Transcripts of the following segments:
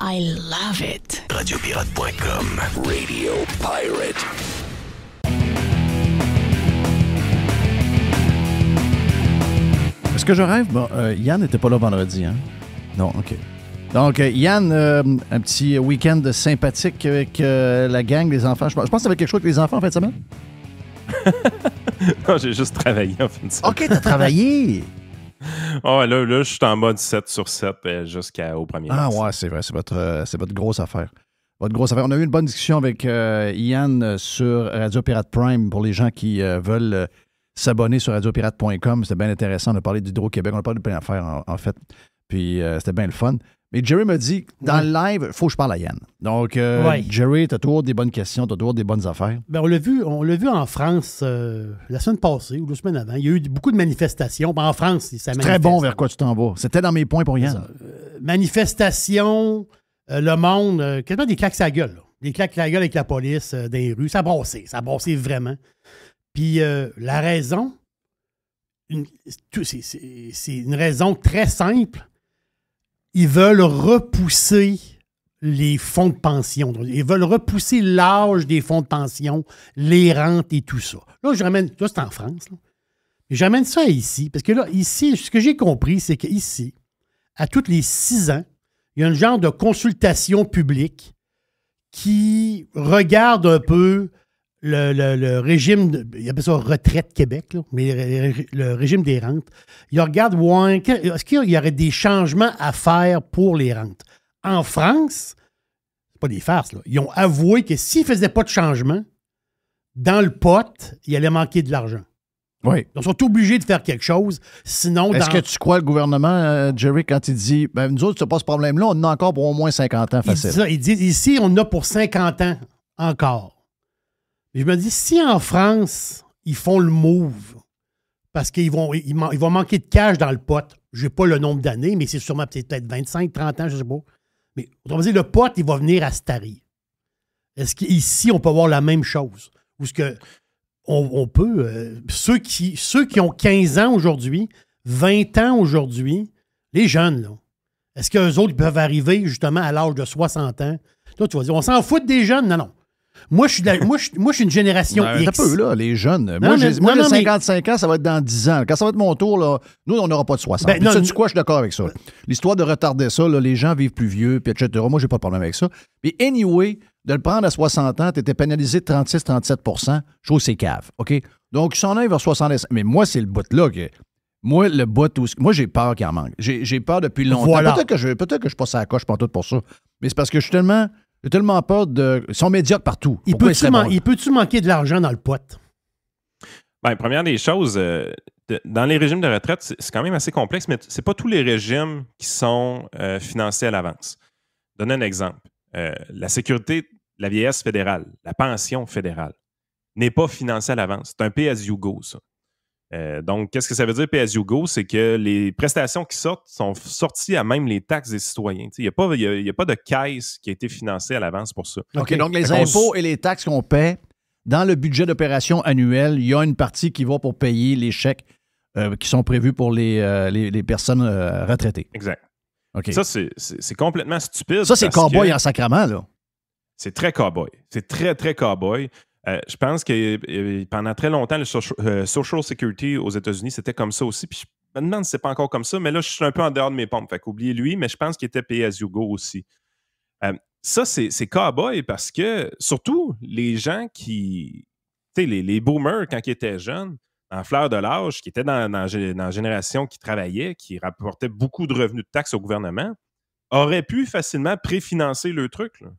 I love it. Radiopirate.com Radio Pirate. Est-ce que je rêve? euh, Yann n'était pas là vendredi, hein? Non, OK. Donc, euh, Yann, euh, un petit week-end sympathique avec euh, la gang des enfants. Je pense, que pense que quelque chose avec les enfants en fin de semaine? non, j'ai juste travaillé en fin de semaine. OK, t'as travaillé! Oh, là, là, je suis en mode 7 sur 7 euh, jusqu'au premier Ah ouais, c'est vrai, c'est votre, euh, grosse affaire. grosse affaire. On a eu une bonne discussion avec euh, Ian sur Radio Pirate Prime pour les gens qui veulent s'abonner sur radiopirate.com. C'était bien intéressant. de parler parlé d'Hydro-Québec, on a parlé de plein d'affaires en, fait. Puis c'était bien le fun. Mais Jerry m'a dit, dans le live, il faut que je parle à Yann. Donc, euh, Jerry, t'as toujours des bonnes questions, t'as toujours des bonnes affaires. Bien, on l'a vu, vu en France euh, la semaine passée ou la semaine avant. Il y a eu beaucoup de manifestations. Ben, en France, ça Très bon vers quoi tu t'en vas. C'était dans mes points pour Yann. Euh, manifestations, le monde, quasiment des claques à gueule. Des claques à la gueule avec la police dans les rues. Ça brossait, ça brossait vraiment. Puis la raison, c'est une raison très simple ils veulent repousser les fonds de pension. Ils veulent repousser l'âge des fonds de pension, les rentes et tout ça. Là, je ramène, ça c'est en France, là. J'amène ça ici, parce que là, ici, ce que j'ai compris, c'est qu'ici, à toutes les six ans, il y a un genre de consultation publique qui regarde un peu le, le, régime, il appelle ça retraite Québec, mais le, régime des rentes, il regarde, est-ce qu'il y aurait des changements à faire pour les rentes? En France, c'est pas des farces, ils ont avoué que s'ils faisaient pas de changement, dans le pot, il allait manquer de l'argent. Oui. ils sont obligés de faire quelque chose, sinon... Est-ce que tu crois le gouvernement, euh, Jerry, quand il dit, ben, nous autres, n'as pas ce problème-là, on en a encore pour au moins 50 ans facile. Il ça, il ici, on a pour 50 ans encore je me dis, si en France, ils font le move parce qu'ils vont, ils, manquer de cash dans le pote. Je n'ai pas le nombre d'années, mais c'est sûrement peut-être 25, 30 ans, je ne sais pas. Mais autrement dit, le pote il va venir à Starry. Est-ce qu'ici, on peut voir la même chose? Ou est ce qu'on on, peut. Euh, ceux, qui, ceux qui ont 15 ans aujourd'hui, 20 ans aujourd'hui, les jeunes, là, est-ce qu'eux autres peuvent arriver justement à l'âge de 60 ans? Là, tu vas on s'en fout des jeunes? Non, non. Moi, je suis, moi, je, suis une génération X. Un peu, là, les jeunes. moi, j'ai 55 ans, ça va être dans 10 ans. Quand ça va être mon tour, là, nous, on n'aura pas de 60. Ben, tu sais quoi, je suis d'accord avec ça. L'histoire de retarder ça, là, les gens vivent plus vieux, puis etc. Moi, j'ai pas de problème avec ça. Mais anyway, de le prendre à 60 ans, tu étais pénalisé de 36-37 Je trouve c'est cave, OK? Donc, s'en aille vers 60 Mais moi, c'est le bout là que... Moi, le bout où... Moi, j'ai peur qu'il en manque. J'ai peur depuis longtemps. Peut-être que, je, peut que je passe à la coche pas tout pour ça. Mais c'est parce que je suis tellement a tellement peur de. Ils sont médiocres partout. Il peut-tu manquer de l'argent dans le pote? Bien, première des choses, euh, dans les régimes de retraite, c'est quand même assez complexe, mais ce c'est pas tous les régimes qui sont euh, financés à l'avance. Donne un exemple. Euh, la sécurité, la vieillesse fédérale, la pension fédérale n'est pas financée à l'avance. C'est un pays as you go, ça. Euh, donc, qu'est-ce que ça veut dire You C'est que les prestations qui sortent sont sorties à même les taxes des citoyens. Il n'y a, pas, de caisse qui a été financée à l'avance pour ça. OK, donc les impôts et les taxes qu'on paie, dans le budget d'opération annuel, il y a une partie qui va pour payer les chèques euh, qui sont prévus pour les, euh, personnes retraitées. Exact. Ça, c'est complètement stupide. Ça, c'est cowboy cow-boy » en sacrament, là. C'est très cowboy. C'est très, très cowboy. Euh, je pense que euh, pendant très longtemps, le euh, social, Security aux États-Unis, c'était comme ça aussi. Puis je me demande si c'est pas encore comme ça, mais là, je suis un peu en dehors de mes pompes. Fait qu'oubliez lui, mais je pense qu'il était payé à Zugo aussi. ça, c'est, cow cowboy parce que surtout les gens qui. Tu sais, les, boomers, quand ils étaient jeunes, en fleur de l'âge, qui étaient dans, la génération qui travaillait, qui rapportait beaucoup de revenus de taxes au gouvernement, auraient pu facilement préfinancer le truc. Là.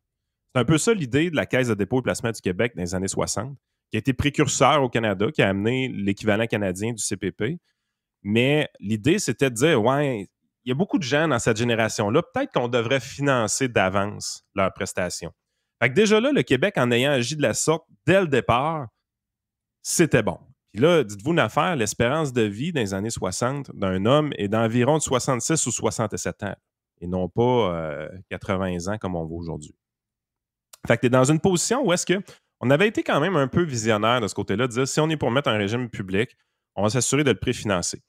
C'est un peu ça l'idée de la Caisse de dépôt et placement du Québec dans les années 60, qui a été précurseur au Canada, qui a amené l'équivalent canadien du CPP. Mais l'idée, c'était de dire, ouais, il y a beaucoup de gens dans cette génération-là, peut-être qu'on devrait financer d'avance leurs prestations. Fait que déjà là, le Québec, en ayant agi de la sorte dès le départ, c'était bon. Puis là, dites-vous une affaire, l'espérance de vie dans les années 60 d'un homme est d'environ 66 ou 67 ans, et non pas 80 euh, ans comme on voit aujourd'hui. Fait que tu es dans une position où est-ce que on avait été quand même un peu visionnaire de ce côté-là, de dire si on est pour mettre un régime public, on va s'assurer de le préfinancer.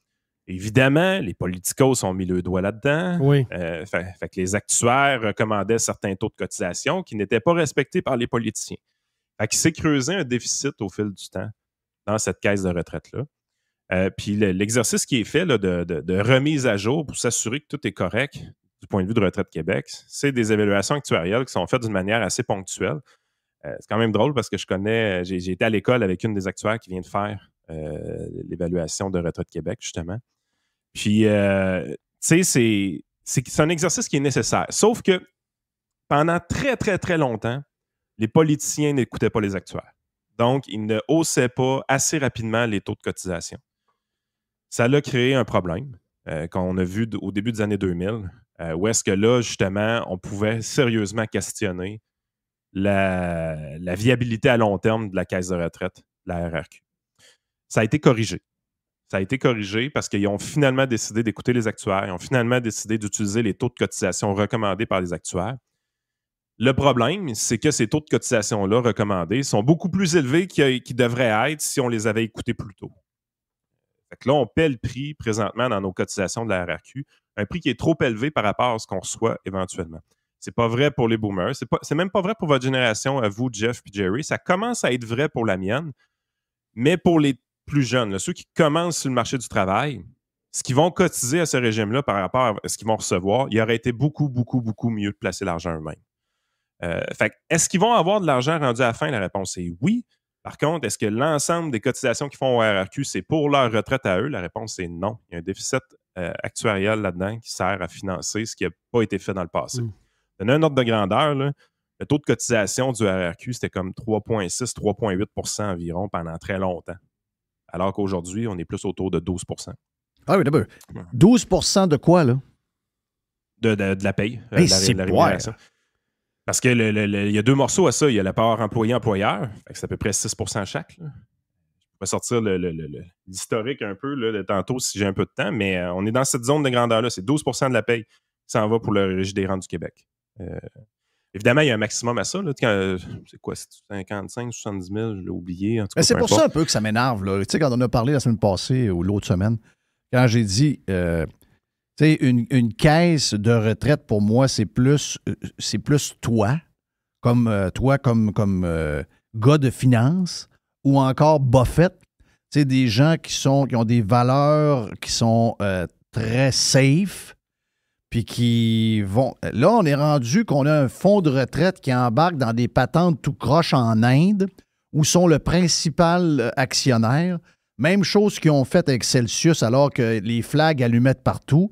Évidemment, les politicos ont mis le doigt là-dedans. Oui. Euh, fait, que les actuaires recommandaient certains taux de cotisation qui n'étaient pas respectés par les politiciens. Fait qu'il s'est creusé un déficit au fil du temps dans cette caisse de retraite-là. Euh, puis l'exercice qui est fait de, remise à jour pour s'assurer que tout est correct du point de vue de Retraite Québec, c'est des évaluations actuarielles qui sont faites d'une manière assez ponctuelle. Euh, c'est quand même drôle parce que je connais, euh, j'ai, été à l'école avec une des actuaires qui vient de faire euh, l'évaluation de Retraite Québec, justement. Puis, tu sais, c'est, un exercice qui est nécessaire. Sauf que pendant très, très, très longtemps, les politiciens n'écoutaient pas les actuaires. Donc, ils ne haussaient pas assez rapidement les taux de cotisation. Ça a créé un problème qu'on a vu au début des années 2000 euh, où est-ce que là, justement, on pouvait sérieusement questionner la, viabilité à long terme de la caisse de retraite, la RRQ. Ça a été corrigé. Ça a été corrigé parce qu'ils ont finalement décidé d'écouter les actuaires, ils ont finalement décidé d'utiliser les taux de cotisation recommandés par les actuaires. Le problème, c'est que ces taux de cotisation-là recommandés sont beaucoup plus élevés qu'ils devraient être si on les avait écoutés plus tôt. là, on paie le prix présentement dans nos cotisations de la RRQ un prix qui est trop élevé par rapport à ce qu'on reçoit éventuellement. C'est pas vrai pour les boomers. C'est, pas, même pas vrai pour votre génération, à vous, Jeff et Jerry. Ça commence à être vrai pour la mienne, mais pour les plus jeunes, ceux qui commencent sur le marché du travail, ce qu'ils vont cotiser à ce régime-là par rapport à ce qu'ils vont recevoir, il aurait été beaucoup, beaucoup, beaucoup mieux de placer l'argent eux-mêmes. Euh, fait est-ce qu'ils vont avoir de l'argent rendu à la fin? La réponse est oui. Par contre, est-ce que l'ensemble des cotisations qu'ils font au RRQ, c'est pour leur retraite à eux? La réponse est non. Il y a un déficit euh, actuariel là-dedans qui sert à financer ce qui n'a pas été fait dans le passé. Mmh. un ordre de grandeur, le taux de cotisation du RRQ, c'était comme 3,6, 3,8 environ pendant très longtemps. Alors qu'aujourd'hui, on est plus autour de 12 Ah oui, d'abord. 12 de quoi, là? De, la paye, euh, de la, parce qu'il y a deux morceaux à ça. Il y a la part employé-employeur, c'est à peu près 6 chaque. Je pourrais sortir l'historique un peu de tantôt si j'ai un peu de temps, mais euh, on est dans cette zone de grandeur-là. C'est 12 de la paye qui s'en va pour le régime des rentes du Québec. Euh, évidemment, il y a un maximum à ça. Euh, c'est quoi, c'est 55, 70 000, je l'ai oublié. C'est pour ça un peu que ça m'énerve. Tu sais, quand on a parlé la semaine passée ou l'autre semaine, quand j'ai dit sais, une, caisse de retraite, pour moi, c'est plus, euh, c'est plus toi, comme euh, toi, comme, euh, gars de finance, ou encore Buffett. c'est des gens qui, sont, qui ont des valeurs qui sont très safe, puis qui vont... Là, on est rendu qu'on a un fonds de retraite qui embarque dans des patentes tout croche en Inde, où sont le principal actionnaire. Même chose qu'ils ont fait avec Celsius alors que les flags de partout.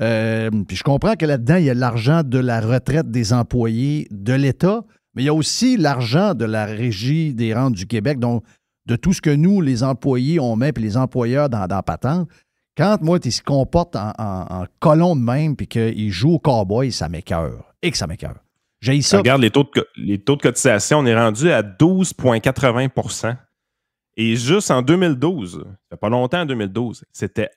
Euh, puis je comprends que là-dedans, il y a l'argent de la retraite des employés de l'État, mais il y a aussi l'argent de la Régie des rentes du Québec, donc de tout ce que nous, les employés, on met, puis les employeurs dans, dans patente. Quand, moi, ils se comportent en, en, de même, puis qu'ils jouent au cowboy, ça m'écœure. Et que ça m'écœure. J'ai ça. Regarde les taux, de, les taux de cotisation, on est rendu à 12,80 Et juste en 2012, ça fait pas longtemps en 2012, c'était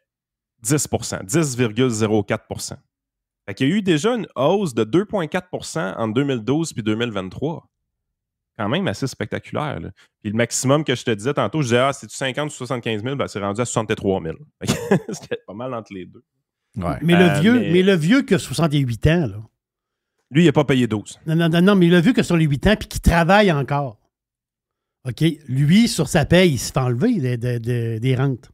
10 10,04 Fait qu'il y a eu déjà une hausse de 2,4 en 2012 puis 2023. Quand même assez spectaculaire. Puis le maximum que je te disais tantôt, je disais, ah, c'est-tu 50 ou 75 000? Ben, c'est rendu à 63 000. C'était pas mal entre les deux. Mais, le euh, vieux, mais... le vieux qui a 68 ans, là. Lui, il n'a pas payé 12. Non, non, non, mais le vieux qui a sur les 8 ans puis qui travaille encore. OK? Lui, sur sa paie, il se fait enlever des rentes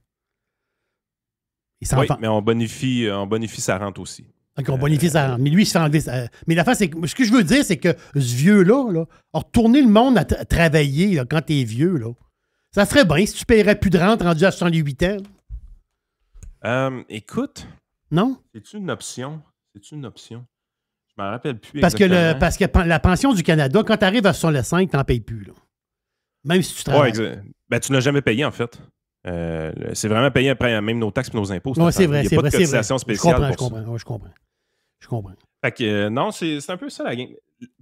mais on bonifie, euh, bonifie sa rente aussi. Donc, on bonifie sa euh, rente. Mais lui, se fait euh, Mais la fin, c'est ce que je veux dire, c'est que ce vieux-là, là, le monde à, travailler quand tu es vieux. Là. Ça serait bien si tu payerais plus de rente rendu à 68 ans. écoute. Non? cest une option? cest une option? Je m'en rappelle plus. Parce que, parce que la pension du Canada, quand tu arrives à 65, tu n'en payes plus. Même si tu travailles. ben, tu n'as jamais payé, en fait. Euh, c'est vraiment payé après même nos taxes et nos impôts. c'est vrai. Il pas de cotisation spéciale. Je comprends, je, comprends, je comprends. Euh, non, c'est un peu ça la game.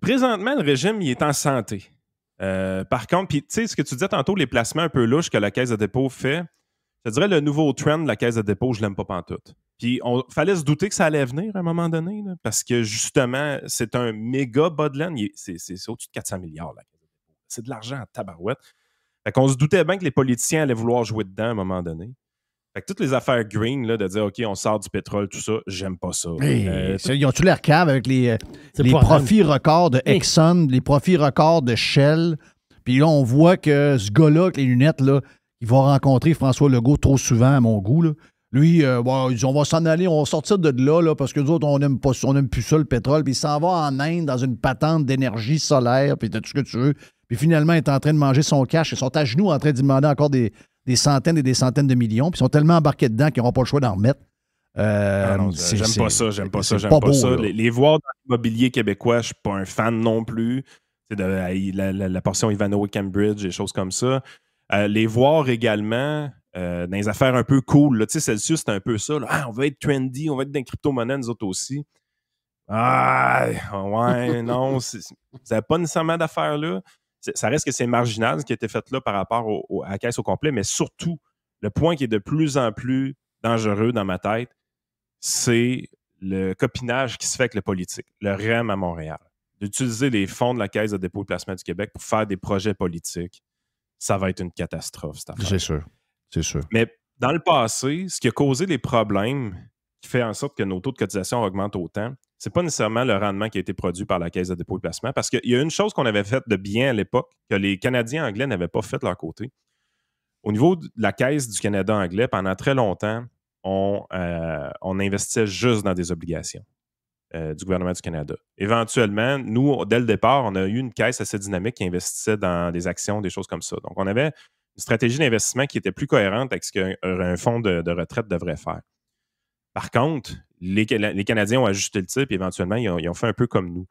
Présentement, le régime, il est en santé. Euh, par contre, tu sais, ce que tu disais tantôt, les placements un peu louches que la caisse de dépôt fait, je dirais le nouveau trend de la caisse de dépôt, je ne l'aime pas pantoute. Puis on fallait se douter que ça allait venir à un moment donné, parce que justement, c'est un méga bas C'est au-dessus de 400 milliards, C'est de l'argent à tabarouette. Fait qu'on se doutait bien que les politiciens allaient vouloir jouer dedans à un moment donné. Fait que toutes les affaires green, là, de dire OK, on sort du pétrole, tout ça, j'aime pas ça. Euh, ils ont tous l'air cave avec les, euh, les profits records de Exxon, les profits records de Shell? Puis là, on voit que ce gars-là, avec les lunettes, là, il va rencontrer François Legault trop souvent, à mon goût. Lui, euh, on va s'en aller, on va sortir de là, là parce que nous autres, on n'aime plus ça, le pétrole. Puis il s'en va en Inde dans une patente d'énergie solaire, puis tout ce que tu veux. Puis finalement, est en train de manger son cash. Ils sont à genoux en train de demander encore des, centaines et des centaines de millions. Puis ils sont tellement embarqués dedans qu'ils n'auront pas le choix d'en remettre. Euh, ah j'aime pas ça, j'aime pas ça, j'aime pas, ça. Les, voir dans l'immobilier québécois, je suis pas un fan non plus. la, portion la, portion Cambridge, et choses comme ça. Euh, les voir également euh, dans les affaires un peu cool. Là. Tu sais, Celsius, c'est un peu ça. Ah, on va être trendy, on va être dans les crypto-monnaies, nous autres aussi. Ah, ouais, non, vous n'avez pas nécessairement d'affaires là ça reste que c'est marginal ce qui a été fait là par rapport à la caisse au complet, mais surtout, le point qui est de plus en plus dangereux dans ma tête, c'est le copinage qui se fait avec le politique, le REM à Montréal. D'utiliser les fonds de la Caisse de dépôt et de placement du Québec pour faire des projets politiques, ça va être une catastrophe, cette affaire. C'est sûr. C'est sûr. Mais dans le passé, ce qui a causé les problèmes qui fait en sorte que nos taux de cotisation augmentent autant, c'est pas nécessairement le rendement qui a été produit par la Caisse de dépôt et de placement. Parce qu'il y a une chose qu'on avait faite de bien à l'époque, que les Canadiens anglais n'avaient pas fait de leur côté. Au niveau de la Caisse du Canada anglais, pendant très longtemps, on, euh, investissait juste dans des obligations euh, du gouvernement du Canada. Éventuellement, nous, dès le départ, on a eu une caisse assez dynamique qui investissait dans des actions, des choses comme ça. Donc, on avait une stratégie d'investissement qui était plus cohérente avec ce qu'un fonds de retraite devrait faire. Par contre, les, Canadiens ont ajusté le type, puis éventuellement, ils ont, fait un peu comme nous.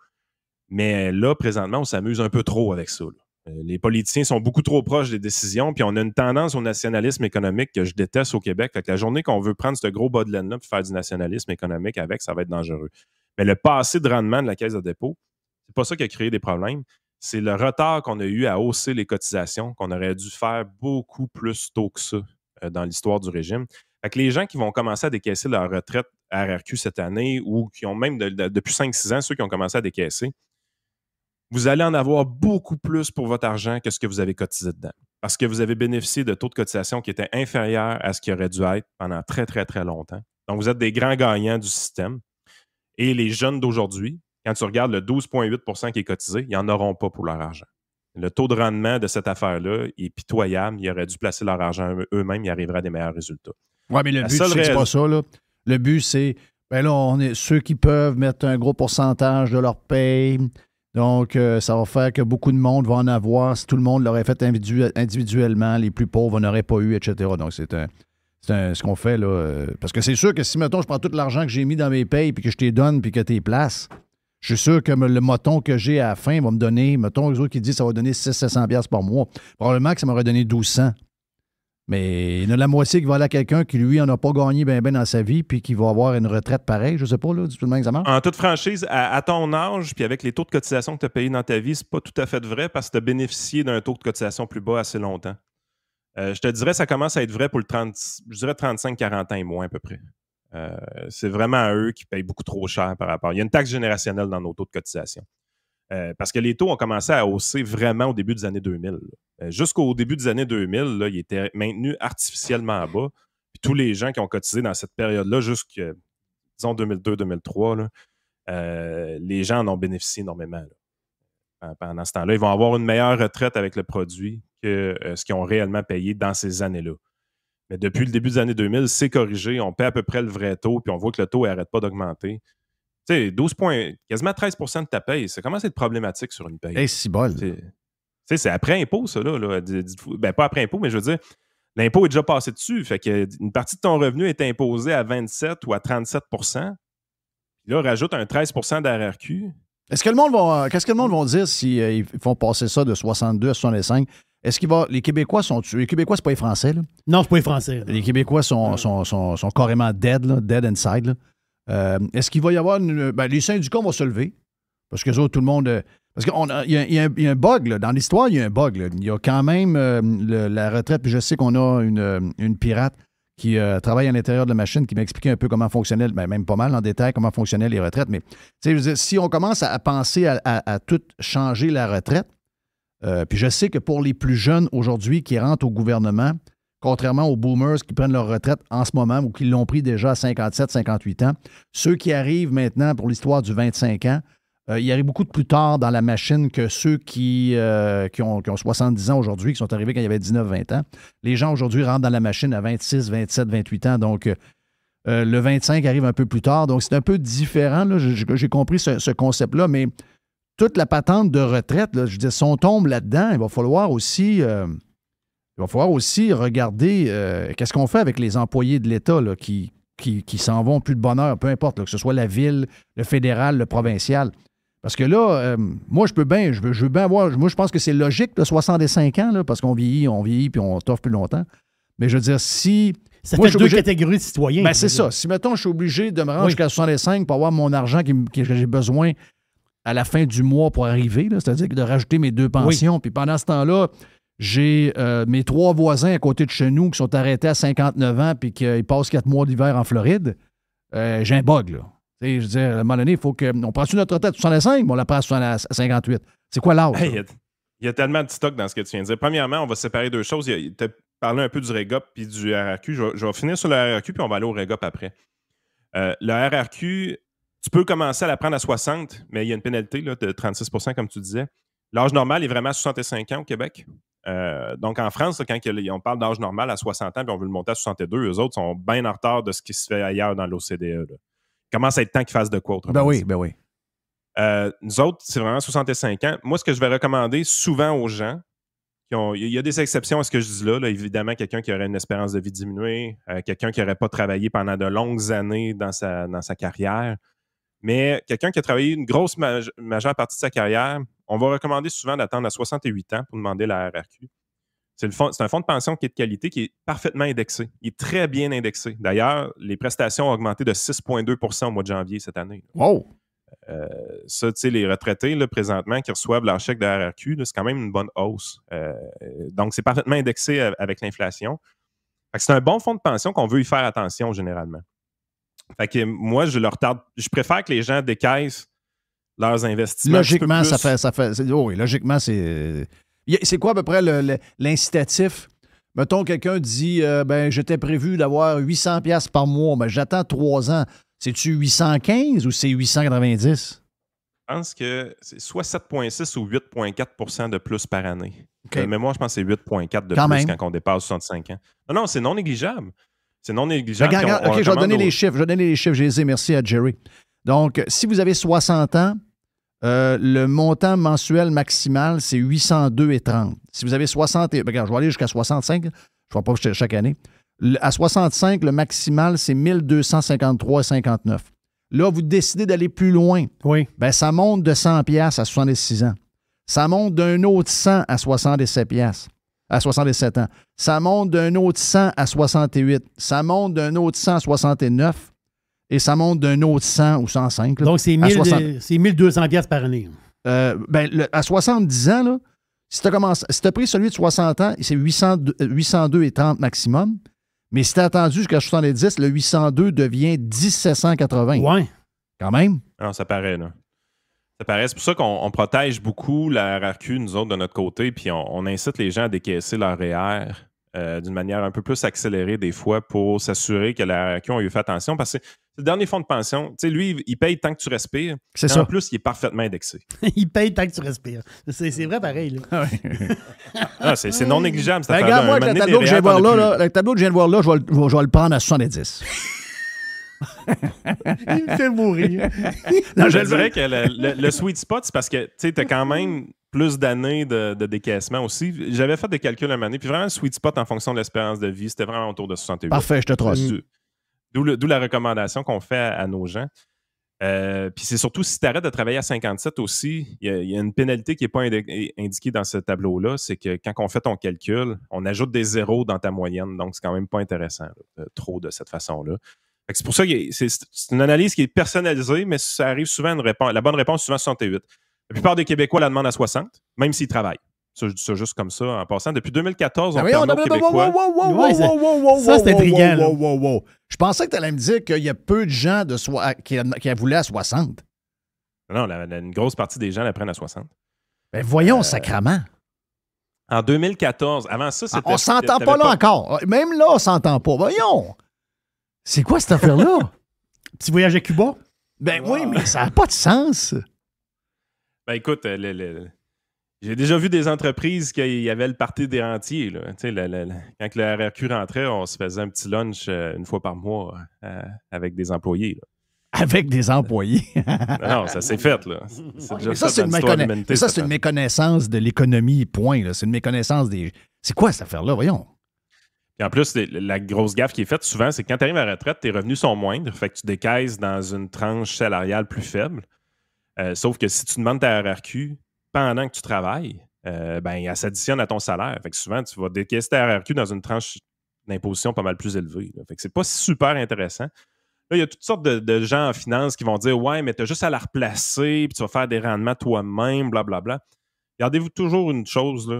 Mais euh, là, présentement, on s'amuse un peu trop avec ça. Euh, les politiciens sont beaucoup trop proches des décisions, puis on a une tendance au nationalisme économique que je déteste au Québec. la journée qu'on veut prendre ce gros bas de laine-là et faire du nationalisme économique avec, ça va être dangereux. Mais le passé de rendement de la caisse de dépôt, c'est pas ça qui a créé des problèmes. C'est le retard qu'on a eu à hausser les cotisations, qu'on aurait dû faire beaucoup plus tôt que ça euh, dans l'histoire du régime. les gens qui vont commencer à décaisser leur retraite RRQ cette année ou qui ont même depuis 5-6 ans, ceux qui ont commencé à décaisser, vous allez en avoir beaucoup plus pour votre argent que ce que vous avez cotisé dedans. Parce que vous avez bénéficié de taux de cotisation qui étaient inférieurs à ce qui aurait dû être pendant très, très, très longtemps. Donc, vous êtes des grands gagnants du système. Et les jeunes d'aujourd'hui, quand tu regardes le 12,8 qui est cotisé, ils n'en auront pas pour leur argent. Le taux de rendement de cette affaire-là est pitoyable. Ils auraient dû placer leur argent eux-mêmes, ils arriveraient à des meilleurs résultats. Oui, mais le but, c'est pas ça. Là. Le but, c'est, ben là, on est ceux qui peuvent mettre un gros pourcentage de leur paye. Donc, euh, ça va faire que beaucoup de monde va en avoir. Si tout le monde l'aurait fait individuellement, les plus pauvres n'auraient pas eu, etc. Donc, c'est un, ce qu'on fait, là. Euh, parce que c'est sûr que si, mettons, je prends tout l'argent que j'ai mis dans mes payes, puis que je t'ai donne, puis que tu place je suis sûr que le moton que j'ai à la fin va me donner, mettons, les autres qui disent ça va donner 600-700$ par mois. Probablement que ça m'aurait donné 1200. Mais il y en a la moitié qui va aller à quelqu'un qui, lui, en a pas gagné bien ben dans sa vie, puis qui va avoir une retraite pareille, je sais pas, là, du tout le même En toute franchise, à, ton âge, puis avec les taux de cotisation que tu as payés dans ta vie, c'est pas tout à fait vrai parce que tu as bénéficié d'un taux de cotisation plus bas assez longtemps. Euh, je te dirais, ça commence à être vrai pour le 30, je dirais 35-40 ans et moins à peu près. Euh, c'est vraiment à eux qui payent beaucoup trop cher par rapport. Il y a une taxe générationnelle dans nos taux de cotisation. Euh, parce que les taux ont commencé à hausser vraiment au début des années 2000. Euh, jusqu'au début des années 2000, là, ils étaient maintenus artificiellement bas. tous les gens qui ont cotisé dans cette période-là, jusqu'en 2002-2003, euh, les gens en ont bénéficié énormément. pendant ce temps-là, ils vont avoir une meilleure retraite avec le produit que ce qu'ils ont réellement payé dans ces années-là. Mais depuis le début des années 2000, c'est corrigé. On paie à peu près le vrai taux, puis on voit que le taux n'arrête pas d'augmenter sais, 12 points, quasiment 13 de ta paye, ça commence à être problématique sur une paye. Hey, eh, si bol. C'est après impôt, ça, là. là. Ben, pas après impôt, mais je veux dire, l'impôt est déjà passé dessus. Fait que une partie de ton revenu est imposée à 27 ou à 37 Puis là, rajoute un 13 d'RRQ. Est-ce que le monde va. Qu'est-ce que le monde va dire s'ils si, euh, font passer ça de 62 à 65? Est-ce qu'il va. Les Québécois sont. Les Québécois, c'est pas les Français, là? Non, c'est pas les Français. Les Québécois sont, sont carrément dead, dead inside. Là. Euh, est-ce qu'il va y avoir une, ben, les syndicats vont se lever parce que autres, tout le monde. Euh, parce qu'il y, y, a un bug, là. dans l'histoire, il y a un bug. Il y a quand même euh, la retraite, puis je sais qu'on a une, pirate qui travaille à l'intérieur de la machine, qui m'a expliqué un peu comment fonctionnait, ben, même pas mal en détail, comment fonctionnaient les retraites. Mais si on commence à, penser à, tout changer la retraite, puis je sais que pour les plus jeunes aujourd'hui qui rentrent au gouvernement, contrairement aux boomers qui prennent leur retraite en ce moment ou qui l'ont pris déjà à 57, 58 ans. Ceux qui arrivent maintenant pour l'histoire du 25 ans, euh, ils arrivent beaucoup plus tard dans la machine que ceux qui, euh, qui, ont, 70 ans aujourd'hui, qui sont arrivés quand il y avait 19, 20 ans. Les gens aujourd'hui rentrent dans la machine à 26, 27, 28 ans. Donc, euh, le 25 arrive un peu plus tard. Donc, c'est un peu différent. J'ai compris ce, concept-là, mais toute la patente de retraite, je dis, si on tombe là-dedans, il va falloir aussi il va falloir aussi regarder euh, qu'est-ce qu'on fait avec les employés de l'État qui, qui, s'en vont plus de bonheur, peu importe, que ce soit la ville, le fédéral, le provincial. Parce que là, euh, moi, je peux bien, je veux, bien avoir, moi, je pense que c'est logique de 65 ans, parce qu'on vieillit, on vieillit, puis on t'offre plus longtemps. Mais je veux dire, si. Ça fait deux catégories de citoyens. Ben, c'est ça. Si, mettons, je suis obligé de me rendre jusqu'à 65 pour avoir mon argent qui, que j'ai besoin à la fin du mois pour arriver, c'est-à-dire de rajouter mes deux pensions, puis pendant ce temps-là, j'ai euh, mes trois voisins à côté de chez nous qui sont arrêtés à 59 ans puis qu'ils passent quatre mois d'hiver en Floride. Euh, j'ai un bug, là. je veux dire, à un moment donné, il faut que. On prend-tu notre tête à 65, mais on la prend à 58. C'est quoi l'âge? il, y, a tellement de stock dans ce que tu viens de dire. Premièrement, on va séparer deux choses. Tu as parlé un peu du REGOP puis du RRQ. Je vais, finir sur le RRQ puis on va aller au REGOP après. Euh, le RRQ, tu peux commencer à la prendre à 60, mais il y a une pénalité de 36 comme tu disais. L'âge normal est vraiment à 65 ans au Québec. Euh, donc, en France, quand on parle d'âge normal à 60 ans, puis on veut le monter à 62, eux autres sont bien en retard de ce qui se fait ailleurs dans l'OCDE. Comment ça être temps qu'ils fassent de quoi autrement? Ben oui, ben oui. Euh, nous autres, c'est vraiment 65 ans. Moi, ce que je vais recommander souvent aux gens, il y a des exceptions à ce que je dis là. évidemment, quelqu'un qui aurait une espérance de vie diminuée, euh, quelqu'un qui n'aurait pas travaillé pendant de longues années dans sa carrière. Mais quelqu'un qui a travaillé une grosse majeure partie de sa carrière, on va recommander souvent d'attendre à 68 ans pour demander la RRQ. C'est, un fonds de pension qui est de qualité, qui est parfaitement indexé. Il est très bien indexé. D'ailleurs, les prestations ont augmenté de 6,2 au mois de janvier cette année. Wow! Euh, ça, tu sais, les retraités, présentement, qui reçoivent leur chèque de RRQ, c'est quand même une bonne hausse. Euh, donc, c'est parfaitement indexé euh, avec l'inflation. c'est un bon fonds de pension qu'on veut y faire attention généralement. que moi, je leur Je préfère que les gens décaissent leurs investissements. Logiquement, ça fait, ça oh oui, logiquement, c'est. C'est quoi à peu près l'incitatif? Mettons, quelqu'un dit euh, ben, j'étais prévu d'avoir 800 pièces par mois, mais j'attends trois ans. C'est-tu 815 ou c'est 890? Je pense que c'est soit 7,6 ou 8,4 de plus par année. Euh, mais moi, je pense que c'est 8,4 de plus quand on dépasse 65 ans. Non, non, c'est non négligeable. C'est non négligeable. OK, je vais donner les chiffres. Je vais donner les chiffres. Je les ai. Merci à Jerry. Donc, si vous avez 60 ans, euh, le montant mensuel maximal, c'est 802,30. Si vous avez 60, ben, je vais aller jusqu'à 65, je ne vois pas chaque année. À 65, le maximal, c'est 1253,59. Là, vous décidez d'aller plus loin. Oui. Ben, ça monte de 100 à 66 ans. Ça monte d'un autre 100 à 67 à 67 ans. Ça monte d'un autre 100 à 68. Ça monte d'un autre 100 à 69 et ça monte d'un autre 100 ou 105. Donc, c'est 1200 pièces par année. Hein. Euh, ben, à 70 ans, là, si tu as, pris celui de 60 ans, c'est 802 euh, et 30 maximum. Mais si tu as attendu jusqu'à 70, le 802 devient 1780. Ouais. Quand même. Ah ça paraît, là. Ça paraît. C'est pour ça qu'on protège beaucoup la RRQ, nous autres, de notre côté, puis on, incite les gens à décaisser leur REER euh, d'une manière un peu plus accélérée des fois pour s'assurer que la qu'on eu fait attention parce que le dernier fonds de pension, tu sais, lui, il paye tant que tu respires. C'est ça. En plus, il est parfaitement indexé. il paye tant que tu respires. C'est vrai pareil. Ah ah, c'est non négligeable. Ben, Regarde-moi le tableau que je viens de voir là, Le tableau que je viens de voir là, je vais, je vais, le prendre à 70. il me fait mourir. non, je, dirais que le, le sweet spot, c'est parce que tu as quand même plus d'années de, décaissement aussi. J'avais fait des calculs à année, puis vraiment le sweet spot en fonction de l'espérance de vie, c'était vraiment autour de 68. Parfait, je te trosse. D'où la recommandation qu'on fait à, nos gens. Euh, puis c'est surtout si tu arrêtes de travailler à 57 aussi, il y, a une pénalité qui n'est pas indiquée dans ce tableau-là, c'est que quand on fait ton calcul, on ajoute des zéros dans ta moyenne, donc c'est quand même pas intéressant trop de cette façon-là. C'est pour ça que c'est une analyse qui est personnalisée, mais ça arrive souvent une réponse. La bonne réponse est souvent 68. La plupart des Québécois la demandent à 60, même s'ils travaillent. Ça, juste comme ça en passant. Depuis 2014, ah on ah oui, Québécois... Ça, c'est Je pensais que tu allais me dire qu'il y a peu de gens de soi qui, qui voulaient à 60. Non, une grosse partie des gens la prennent à 60. Ben voyons, euh, sacrament. En 2014, avant ça, ah, c'était... on s'entend pas là encore. Ah, même là, on s'entend pas. Voyons! C'est quoi cette affaire-là? Petit voyage à Cuba? Ben oui, mais ça n'a pas de sens. Ben écoute, euh, j'ai déjà vu des entreprises qui y avait le parti des rentiers. quand le RRQ rentrait, on se faisait un petit lunch euh, une fois par mois euh, avec des employés. Avec des employés. Ben non, ça s'est fait, là. ça, c'est une, méconnaissance de l'économie, point. C'est une méconnaissance des. C'est quoi cette affaire-là, voyons? Et en plus, la grosse gaffe qui est faite souvent, c'est que quand tu arrives à la retraite, tes revenus sont moindres, fait que tu décaisses dans une tranche salariale plus faible. Euh, sauf que si tu demandes ta RRQ pendant que tu travailles, euh, ben, elle s'additionne à ton salaire. Fait souvent, tu vas décaisser ta RRQ dans une tranche d'imposition pas mal plus élevée. Ce Fait que c'est pas super intéressant. Là, il y a toutes sortes de, gens en finance qui vont dire Ouais, mais tu as juste à la replacer, puis tu vas faire des rendements toi-même, blablabla. Gardez-vous toujours une chose,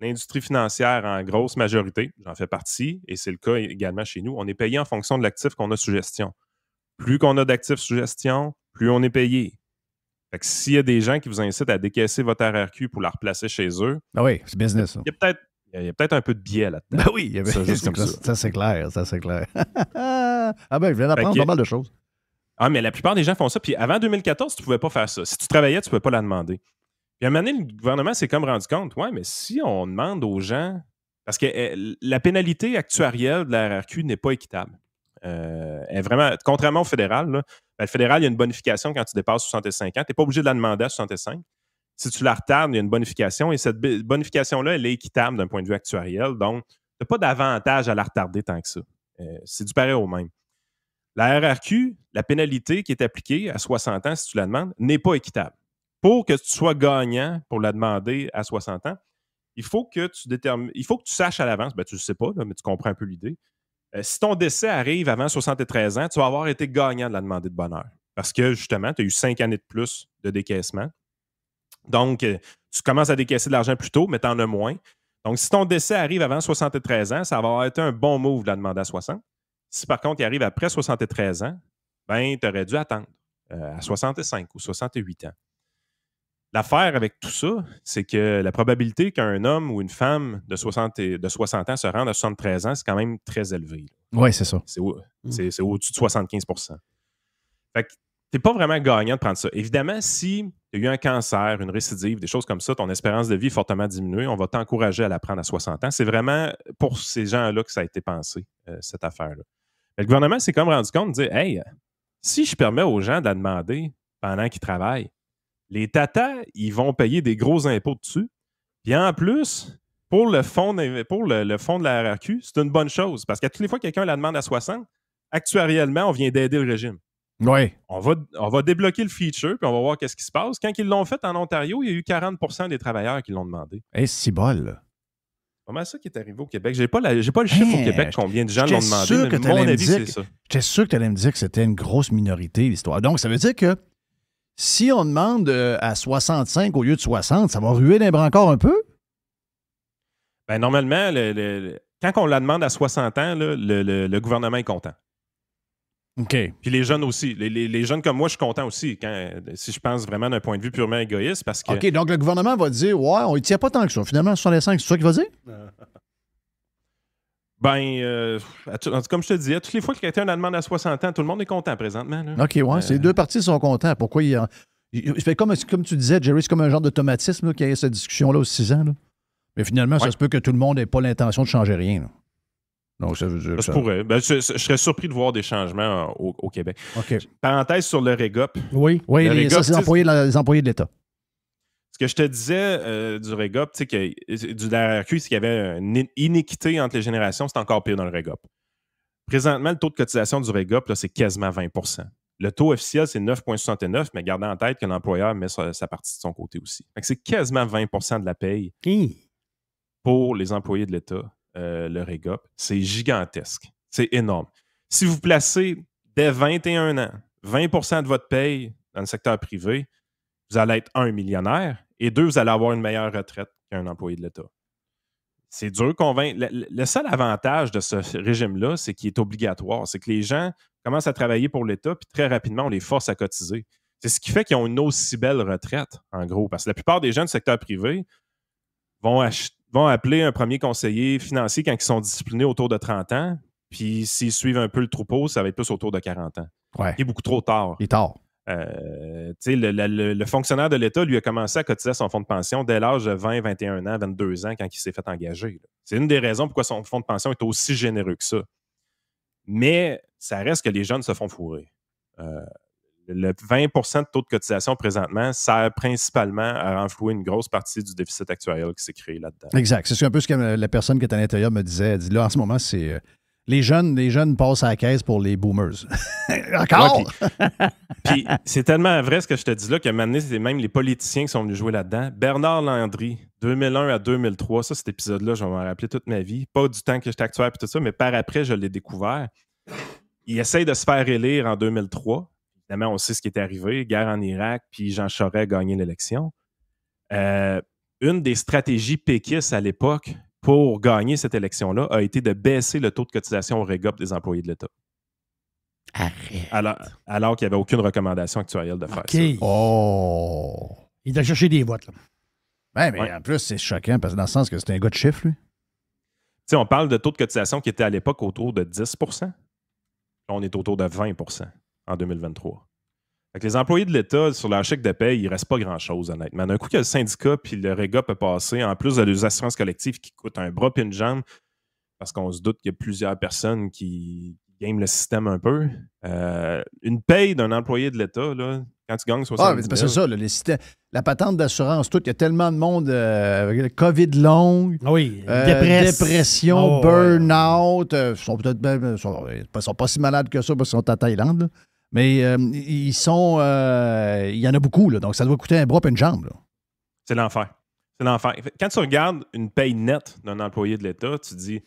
L'industrie financière, en grosse majorité, j'en fais partie, et c'est le cas également chez nous, on est payé en fonction de l'actif qu'on a sous gestion. Plus qu'on a d'actifs sous gestion, plus on est payé. Fait que s'il y a des gens qui vous incitent à décaisser votre RRQ pour la replacer chez eux. Ah oui, c'est business. Il y a peut-être un peu de biais là-dedans. Ben oui, il y avait, ça, ben juste ça. Ça, c'est clair, ça, c'est clair. ah ben, je viens d'apprendre pas mal de choses. Ah, mais la plupart des gens font ça. Puis avant 2014, tu pouvais pas faire ça. Si tu travaillais, tu pouvais pas la demander. Puis à un moment donné, le gouvernement s'est comme rendu compte, ouais, mais si on demande aux gens... Parce que eh, la pénalité actuarielle de la RRQ n'est pas équitable. Euh, est vraiment, contrairement au fédéral, là, ben, le fédéral, il y a une bonification quand tu dépasses 65 ans. Tu n'es pas obligé de la demander à 65. Si tu la retardes, il y a une bonification. Et cette bonification-là, elle est équitable d'un point de vue actuariel. Donc, tu n'as pas d'avantage à la retarder tant que ça. Euh, c'est du pareil au même. La RRQ, la pénalité qui est appliquée à 60 ans, si tu la demandes, n'est pas équitable. Pour que tu sois gagnant pour la demander à 60 ans, il faut que tu saches à l'avance, ben, tu ne sais pas, mais tu comprends un peu l'idée. Euh, si ton décès arrive avant 73 ans, tu vas avoir été gagnant de la demande de bonheur. Parce que justement, tu as eu cinq années de plus de décaissement. Donc, euh, tu commences à décaisser de l'argent plus tôt, mais tu en as moins. Donc, si ton décès arrive avant 73 ans, ça va avoir été un bon move de la demande à 60. Si par contre, il arrive après 73 ans, ben, tu aurais dû attendre euh, à 65 ou 68 ans. L'affaire avec tout ça, c'est que la probabilité qu'un homme ou une femme de 60, ans se rende à 73 ans, c'est quand même très élevé. Oui, c'est ça. C'est, au, mm. dessus de 75 Fait que t'es pas vraiment gagnant de prendre ça. Évidemment, si tu as eu un cancer, une récidive, des choses comme ça, ton espérance de vie est fortement diminuée, on va t'encourager à la prendre à 60 ans. C'est vraiment pour ces gens-là que ça a été pensé, euh, cette affaire-là. Le gouvernement s'est comme rendu compte de dire Hey, si je permets aux gens de demander pendant qu'ils travaillent, les tatas, ils vont payer des gros impôts dessus. Puis en plus, pour le fonds, pour le, de la RRQ, c'est une bonne chose parce qu'à toutes les fois que quelqu'un la demande à 60, actuariellement, on vient d'aider le régime. Oui. On va, on va débloquer le feature, puis on va voir qu'est-ce qui se passe. Quand ils l'ont fait en Ontario, il y a eu 40 des travailleurs qui l'ont demandé. Eh, si bol. Comment ça qui est arrivé au Québec? J'ai pas, pas le eh, chiffre au Québec combien de gens l'ont demandé, mais mon avis, c'est ça. J'étais sûr que tu allais me dire que c'était une grosse minorité, l'histoire. Donc, ça veut dire que si on demande euh, à 65 au lieu de 60, ça va ruer les encore un peu? Ben, normalement, quand on la demande à 60 ans, le, gouvernement est content. OK. Puis les jeunes aussi. Les, jeunes comme moi, je suis content aussi, quand, euh, si je pense vraiment d'un point de vue purement égoïste. Parce que... OK, donc le gouvernement va dire Ouais, on ne tient pas tant que ça. Finalement, 65, c'est ça qu'il va dire? Ben, euh, comme je te disais, toutes les fois qu'il que un demande à 60 ans, tout le monde est content présentement. OK, ouais, ces euh, deux parties sont contents. Pourquoi il, comme, tu disais, Jerry, c'est comme un genre d'automatisme qui a cette discussion-là aux 6 ans. Mais finalement, ça se peut que tout le monde n'ait pas l'intention de changer rien. Donc, ça pourrait. Ben, je, serais surpris de voir des changements euh, au, Québec. Parenthèse sur le REGOP. Oui, oui les employés de l'État ce que je te disais euh, du régop, tu sais, que, euh, du c'est qu'il y avait une iniquité entre les générations, c'est encore pire dans le régop. Présentement, le taux de cotisation du régop, c'est quasiment 20 Le taux officiel, c'est 9,69 mais gardez en tête que l'employeur met sa, partie de son côté aussi. C'est quasiment 20 de la paye pour les employés de l'État, euh, le régop. C'est gigantesque. C'est énorme. Si vous placez dès 21 ans 20 de votre paye dans le secteur privé, vous allez être un millionnaire. Et deux, vous allez avoir une meilleure retraite qu'un employé de l'État. C'est dur convaincre. Le, seul avantage de ce régime-là, c'est qu'il est obligatoire. C'est que les gens commencent à travailler pour l'État, puis très rapidement, on les force à cotiser. C'est ce qui fait qu'ils ont une aussi belle retraite, en gros, parce que la plupart des gens du secteur privé vont, vont appeler un premier conseiller financier quand ils sont disciplinés autour de 30 ans, puis s'ils suivent un peu le troupeau, ça va être plus autour de 40 ans. Ouais. Il est beaucoup trop tard. Il est tard. Euh, le, fonctionnaire de l'État lui a commencé à cotiser son fonds de pension dès l'âge de 20, 21 ans, 22 ans, quand il s'est fait engager. C'est une des raisons pourquoi son fonds de pension est aussi généreux que ça. Mais ça reste que les jeunes se font fourrer. Euh, le 20 de taux de cotisation présentement sert principalement à renflouer une grosse partie du déficit actuariel qui s'est créé là-dedans. Exact. C'est un peu ce que la personne qui est à l'intérieur me disait. dit là, en ce moment, c'est euh, les jeunes, les jeunes passent à la caisse pour les boomers. Encore? puis c'est tellement vrai ce que je te dis là que maintenant, c'est même les politiciens qui sont venus jouer là-dedans. Bernard Landry, 2001 à 2003, ça, cet épisode-là, je vais m'en rappeler toute ma vie. Pas du temps que j'étais actuaire et tout ça, mais par après, je l'ai découvert. Il essaye de se faire élire en 2003. Évidemment, on sait ce qui est arrivé. Guerre en Irak, puis Jean Charest a gagné l'élection. Euh, une des stratégies péquistes à l'époque, pour gagner cette élection-là a été de baisser le taux de cotisation au REGOP des employés de l'État. Arrête. Alors, qu'il n'y avait aucune recommandation actuelle de faire Oh! Il a cherché des votes, là. mais en plus, c'est choquant, parce que dans le sens que c'était un gars de chiffre, lui. Tu sais, on parle de taux de cotisation qui était à l'époque autour de 10 On est autour de 20 en 2023 les employés de l'État, sur leur chèque de paye, il ne reste pas grand-chose, honnêtement. D'un coup que le syndicat puis le rega peut passer, en plus de les assurances collectives qui coûtent un bras et une jambe, parce qu'on se doute qu'il y a plusieurs personnes qui game le système un peu. Euh, une paye d'un employé de l'État, quand tu gagnes 60 ah, c'est ça, la patente d'assurance, tout, il y a tellement de monde, le euh, COVID long ah oui, euh, dépression, ah burn-out, ils sont sont, pas si malades que ça parce qu'ils sont à Thaïlande. Mais euh, ils sont. Euh, il y en a beaucoup, là, donc ça doit coûter un bras et une jambe. C'est l'enfer. C'est l'enfer. Quand tu regardes une paye nette d'un employé de l'État, tu te dis.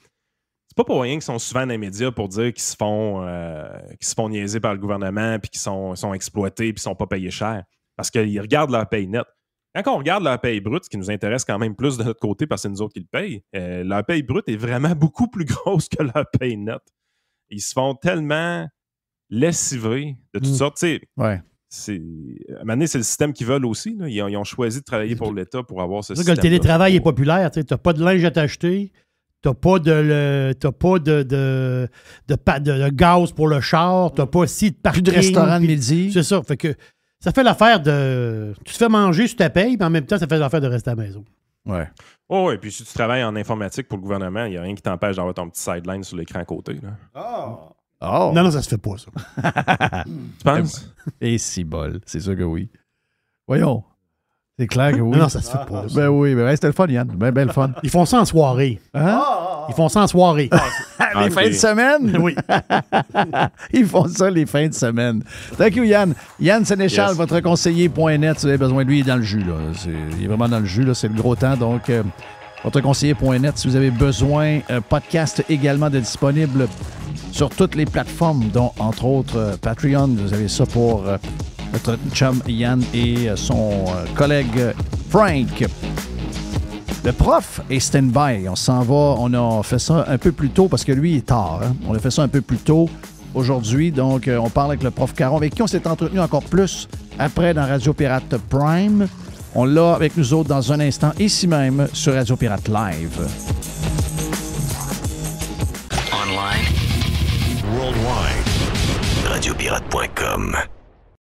C'est pas pour rien qu'ils sont souvent dans les médias pour dire qu'ils se font euh, qu'ils se font niaiser par le gouvernement, puis qu'ils sont, exploités, puis qu'ils ne sont pas payés cher. Parce qu'ils regardent leur paye nette. Quand on regarde leur paye brute, ce qui nous intéresse quand même plus de notre côté parce que c'est nous autres qui le payent, leur paye brute est vraiment beaucoup plus grosse que leur paye nette. Ils se font tellement lessivés de toutes mm. sortes. ouais c'est euh, à un moment c'est le système qu'ils veulent aussi. Ils, ont, choisi de travailler pour l'État pour avoir ce système. le télétravail est populaire. Tu n'as pas de linge à t'acheter. Tu n'as pas, de, le, de, de, de, gaz pour le char. Tu n'as pas aussi de parking. Plus de restaurant de midi. C'est ça. que ça fait l'affaire de. Tu te fais manger, tu te payes, mais en même temps, ça fait l'affaire de rester à la maison. Ouais. Oh, et puis si tu travailles en informatique pour le gouvernement, il n'y a rien qui t'empêche d'avoir ton petit sideline sur l'écran à côté. Ah. Oh. Non, non, ça se fait pas, ça. tu penses? Et si bol, c'est sûr que oui. Voyons. C'est clair que oui. non, ça se fait pas. Ça. Ben oui, ben, c'était le fun, Yann. Ben, ben le fun. Ils font ça en soirée. Hein? Ah, ah, ah. Ils font ça en soirée. les fins de semaine? Oui. Ils font ça les fins de semaine. Thank you, Yann. Yann Sénéchal, votre conseiller.net. Si vous avez besoin de lui, il est dans le jus. Là. il est vraiment dans le jus. C'est le gros temps. Donc, euh, VotreConseiller.net si vous avez besoin. Euh, podcast également de disponible sur toutes les plateformes, dont entre autres euh, Patreon. Vous avez ça pour euh, notre chum Yann et son collègue Frank. Le prof est stand-by. On s'en va. On a fait ça un peu plus tôt parce que lui, est tard. Hein. On a fait ça un peu plus tôt aujourd'hui. Donc, on parle avec le prof Caron, avec qui on s'est entretenu encore plus après dans Radio Pirate Prime. On l'a avec nous autres dans un instant, ici même, sur Radio Pirate Live. Online. Worldwide. Radiopirate.com